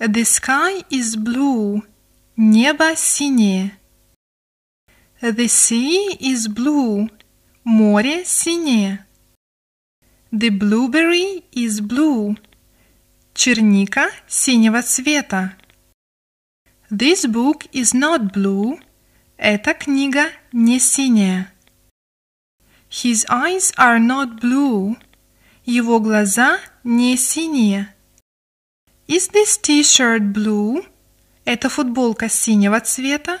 The sky is blue. Небо синее. The sea is blue. Море синее. The blueberry is blue. Черника синего цвета. This book is not blue. Эта книга не синяя. His eyes are not blue. Его глаза не синие. Is this t-shirt blue? Это футболка синего цвета?